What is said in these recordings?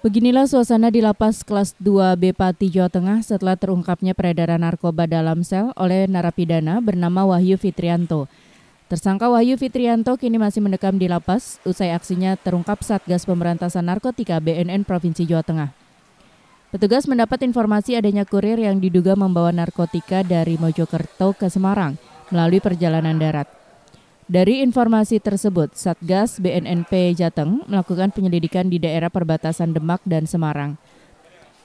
Beginilah suasana di lapas kelas 2B Pati Jawa Tengah setelah terungkapnya peredaran narkoba dalam sel oleh narapidana bernama Wahyu Fitrianto. Tersangka Wahyu Fitrianto kini masih mendekam di lapas usai aksinya terungkap Satgas Pemberantasan Narkotika BNN Provinsi Jawa Tengah. Petugas mendapat informasi adanya kurir yang diduga membawa narkotika dari Mojokerto ke Semarang melalui perjalanan darat. Dari informasi tersebut, Satgas BNNP Jateng melakukan penyelidikan di daerah perbatasan Demak dan Semarang.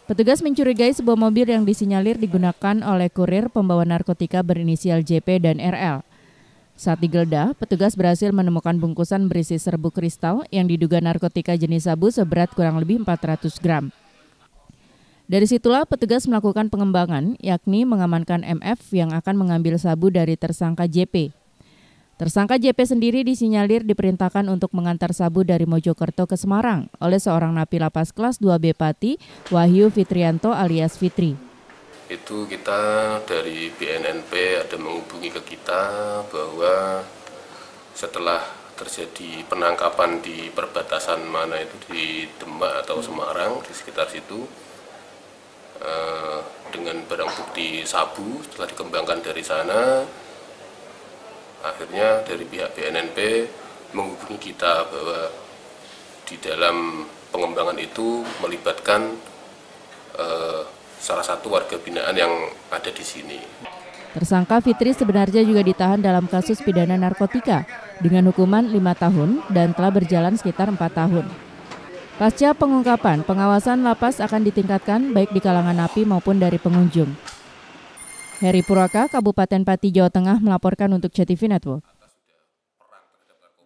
Petugas mencurigai sebuah mobil yang disinyalir digunakan oleh kurir pembawa narkotika berinisial JP dan RL. Saat digeledah, petugas berhasil menemukan bungkusan berisi serbuk kristal yang diduga narkotika jenis sabu seberat kurang lebih 400 gram. Dari situlah petugas melakukan pengembangan, yakni mengamankan MF yang akan mengambil sabu dari tersangka JP Tersangka JP sendiri disinyalir diperintahkan untuk mengantar sabu dari Mojokerto ke Semarang oleh seorang napi lapas kelas 2B Pati, Wahyu Fitrianto alias Fitri. Itu kita dari BNNP ada menghubungi ke kita bahwa setelah terjadi penangkapan di perbatasan mana itu di Demak atau Semarang di sekitar situ eh, dengan barang bukti sabu setelah dikembangkan dari sana akhirnya dari pihak BNNP menghubungi kita bahwa di dalam pengembangan itu melibatkan eh, salah satu warga binaan yang ada di sini. Tersangka Fitri sebenarnya juga ditahan dalam kasus pidana narkotika dengan hukuman 5 tahun dan telah berjalan sekitar 4 tahun. Pasca pengungkapan, pengawasan lapas akan ditingkatkan baik di kalangan napi maupun dari pengunjung. Heri Puraka, Kabupaten Pati, Jawa Tengah melaporkan untuk CTV Network.